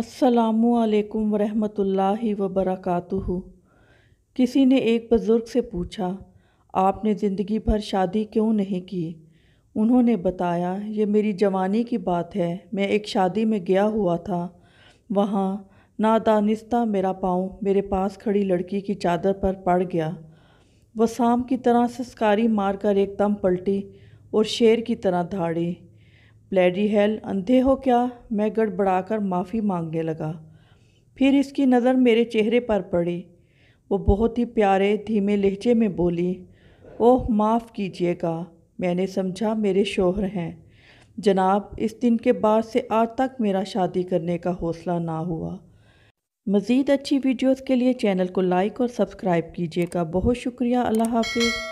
असलकम वरहमतुल्लाहि वबरकातुहु किसी ने एक बुज़ुर्ग से पूछा आपने ज़िंदगी भर शादी क्यों नहीं की उन्होंने बताया ये मेरी जवानी की बात है मैं एक शादी में गया हुआ था वहाँ नादानिस्ता मेरा पाँव मेरे पास खड़ी लड़की की चादर पर पड़ गया वह शाम की तरह सस्कारी मारकर एकदम पलटी और शेर की तरह धाड़ी ब्लैडी हेल अंधे हो क्या मैं गड़बड़ाकर माफ़ी मांगने लगा फिर इसकी नज़र मेरे चेहरे पर पड़ी वो बहुत ही प्यारे धीमे लहजे में बोली ओह माफ़ कीजिएगा मैंने समझा मेरे शोहर हैं जनाब इस दिन के बाद से आज तक मेरा शादी करने का हौसला ना हुआ मज़ीद अच्छी वीडियोस के लिए चैनल को लाइक और सब्सक्राइब कीजिएगा बहुत शुक्रिया अल्लाह हाफिज़